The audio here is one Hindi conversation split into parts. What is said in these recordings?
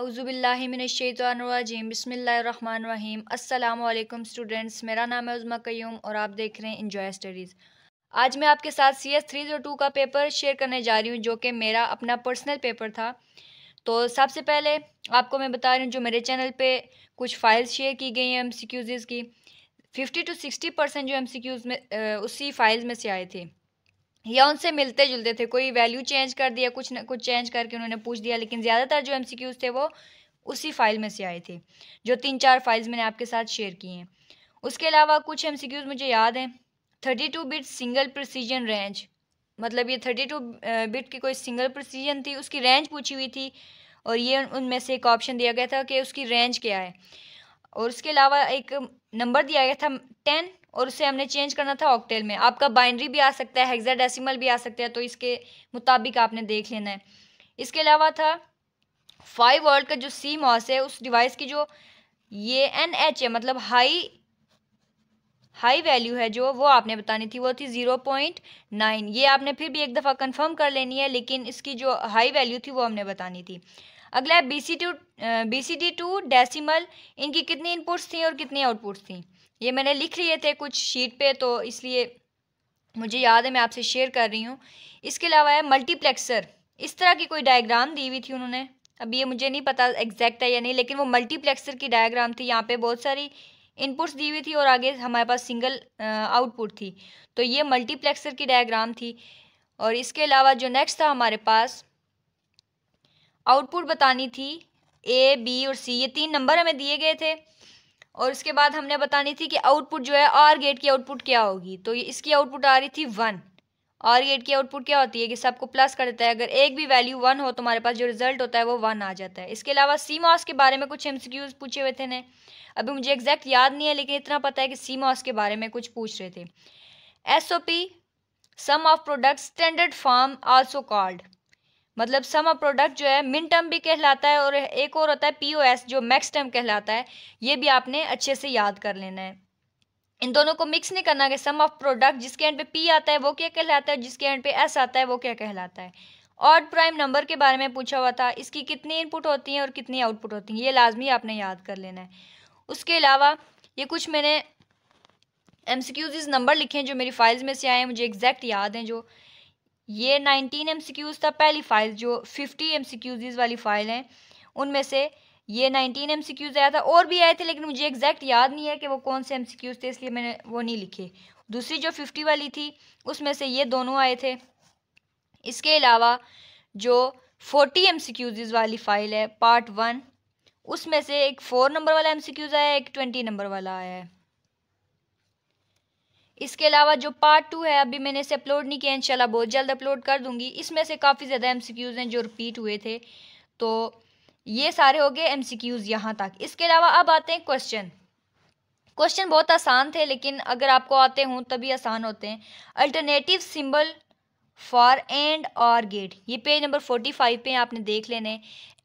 अउज़ुबिल्लिमिनशैतरजीम बसमीम अल्लाम स्टूडेंट्स मेरा नाम है उज़मा क्यूम और आप देख रहे हैं इन्जॉय स्टडीज़ आज मैं आपके साथ C S three zero two का पेपर शेयर करने जा रही हूँ जो कि मेरा अपना पर्सनल पेपर था तो सबसे पहले आपको मैं बता रही हूँ जो मेरे चैनल पर कुछ फ़ाइल्स शेयर की गई हैं एम सी क्यूज़ की फ़िफ्टी टू सिक्सटी परसेंट जो एम सी क्यूज़ में उसी फ़ाइल्स में से आए थे या उनसे मिलते जुलते थे कोई वैल्यू चेंज कर दिया कुछ न कुछ चेंज करके उन्होंने पूछ दिया लेकिन ज़्यादातर जो एम थे वो उसी फाइल में से आए थे जो तीन चार फाइल्स मैंने आपके साथ शेयर किए हैं उसके अलावा कुछ एम मुझे याद हैं thirty two bit single precision range मतलब ये थर्टी टू बिट की कोई सिंगल प्रोसीजन थी उसकी रेंज पूछी हुई थी और ये उनमें से एक ऑप्शन दिया गया था कि उसकी रेंज क्या है और उसके अलावा एक नंबर दिया गया था टेन और उसे हमने चेंज करना था ऑक्टेल में आपका बाइनरी भी आ सकता है हेक्साडेसिमल भी आ सकता है तो इसके मुताबिक आपने देख लेना है इसके अलावा था फाइव वर्ल्ड का जो सी मॉस है उस डिवाइस की जो ये एन एच है मतलब हाई हाई वैल्यू है जो वो आपने बतानी थी वो थी ज़ीरो पॉइंट नाइन ये आपने फिर भी एक दफ़ा कंफर्म कर लेनी है लेकिन इसकी जो हाई वैल्यू थी वो हमने बतानी थी अगला है B C to B C D to decimal इनकी कितनी इनपुट्स थी और कितनी आउटपुट्स थी ये मैंने लिख लिए थे कुछ शीट पे तो इसलिए मुझे याद है मैं आपसे शेयर कर रही हूँ इसके अलावा है मल्टीप्लेक्सर इस तरह की कोई डायग्राम दी हुई थी उन्होंने अब ये मुझे नहीं पता एग्जैक्ट है या नहीं लेकिन वो मल्टीप्लेक्सर की डायग्राम थी यहाँ पे बहुत सारी इनपुट्स दी हुई थी और आगे हमारे पास सिंगल आउटपुट थी तो ये मल्टीप्लेक्सर की डायग्राम थी और इसके अलावा जो नेक्स्ट था हमारे पास आउटपुट बतानी थी ए बी और सी ये तीन नंबर हमें दिए गए थे और इसके बाद हमने बतानी थी कि आउटपुट जो है आर गेट की आउटपुट क्या होगी तो इसकी आउटपुट आ रही थी वन और गेट की आउटपुट क्या होती है कि सबको प्लस कर देता है अगर एक भी वैल्यू वन हो तो हमारे पास जो रिजल्ट होता है वो वन आ जाता है इसके अलावा सी मॉस के बारे में कुछ एम पूछे हुए थे ने अभी मुझे एग्जैक्ट याद नहीं है लेकिन इतना पता है कि सी मॉस के बारे में कुछ पूछ रहे थे S O P sum of product standard form also called मतलब सम ऑफ प्रोडक्ट जो है मिन टर्म भी कहलाता है और एक और होता है पी ओ एस जो मैक्स टर्म कहलाता है ये भी आपने अच्छे से याद कर लेना है इन दोनों को मिक्स नहीं करना कि सम ऑफ प्रोडक्ट जिसके एंड पे पी आता है वो क्या कहलाता है जिसके एंड पे एस आता है वो क्या कहलाता है ऑड प्राइम नंबर के बारे में पूछा हुआ था इसकी कितनी इनपुट होती हैं और कितनी आउटपुट होती हैं ये लाजमी आपने याद कर लेना है उसके अलावा ये कुछ मैंने एम सी क्यूज़ इस नंबर लिखे हैं जो मेरी फाइल्स में से आए हैं मुझे एग्जैक्ट याद हैं जो ये नाइनटीन एम सी क्यूज़ था पहली फ़ाइल जो फिफ्टी एम सी क्यूज़ वाली फ़ाइल हैं उनमें से ये 19 एमसीक्यूज आया था और भी आए थे लेकिन मुझे एग्जैक्ट याद नहीं है कि वो कौन से एमसीक्यूज थे इसलिए मैंने वो नहीं लिखे दूसरी जो फिफ्टी वाली थी उसमें से ये दोनों आए थे इसके अलावा जो फोर्टी एम वाली फ़ाइल है पार्ट वन उसमें से एक फोर नंबर वाला एम आया है एक ट्वेंटी नंबर वाला आया है इसके अलावा जो पार्ट टू है अभी मैंने इसे अपलोड नहीं किया इंशाल्लाह बहुत जल्द अपलोड कर दूंगी इसमें से काफ़ी ज़्यादा एम हैं जो रिपीट हुए थे तो ये सारे हो गए एमसीक्यूज यहाँ तक इसके अलावा अब आते हैं क्वेश्चन क्वेश्चन बहुत आसान थे लेकिन अगर आपको आते हों तभी आसान होते हैं अल्टरनेटिव सिंबल फॉर एंड और गेट ये पेज नंबर फोर्टी फाइव पे आपने देख लेने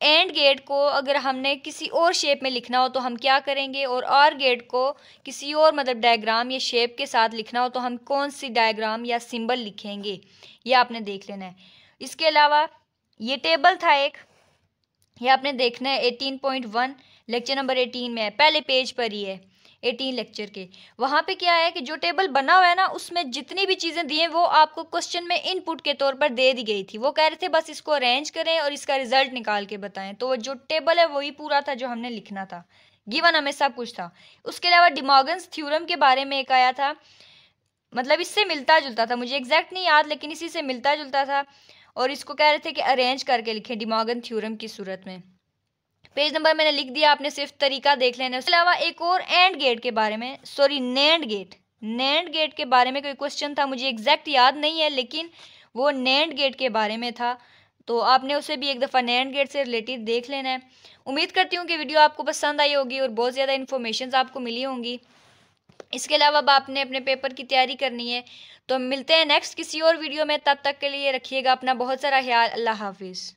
एंड गेट को अगर हमने किसी और शेप में लिखना हो तो हम क्या करेंगे और और गेट को किसी और मतलब डायग्राम या शेप के साथ लिखना हो तो हम कौन सी डायग्राम या सिंबल लिखेंगे ये आपने देख लेना है इसके अलावा ये टेबल था एक ये आपने देखना है eighteen point one lecture number eighteen में है पहले पेज पर ही है एटीन लेक्चर के वहाँ पे क्या है कि जो टेबल बना हुआ है ना उसमें जितनी भी चीज़ें दी हैं वो आपको क्वेश्चन में इनपुट के तौर पर दे दी गई थी वो कह रहे थे बस इसको अरेंज करें और इसका रिजल्ट निकाल के बताएं तो जो टेबल है वही पूरा था जो हमने लिखना था गिवन हमें सब कुछ था उसके अलावा डिमोगन्स थ्योरम के बारे में एक आया था मतलब इससे मिलता जुलता था मुझे एग्जैक्ट नहीं याद लेकिन इसी से मिलता जुलता था और इसको कह रहे थे कि अरेंज करके लिखें डिमागन थ्योरम की सूरत में पेज नंबर मैंने लिख दिया आपने सिर्फ तरीका देख लेना उसके अलावा एक और एंड गेट के बारे में sorry NAND gate NAND gate के बारे में कोई क्वेश्चन था मुझे एग्जैक्ट याद नहीं है लेकिन वो नैंड गेट के बारे में था तो आपने उसे भी एक दफ़ा नैंड गेट से रिलेटेड देख लेना है उम्मीद करती हूँ कि वीडियो आपको पसंद आई होगी और बहुत ज़्यादा इन्फॉर्मेशन आपको मिली होंगी इसके अलावा अब आपने अपने पेपर की तैयारी करनी है तो मिलते हैं नेक्स्ट किसी और वीडियो में तब तक के लिए रखिएगा अपना बहुत सारा ख्याल अल्लाह हाफिज़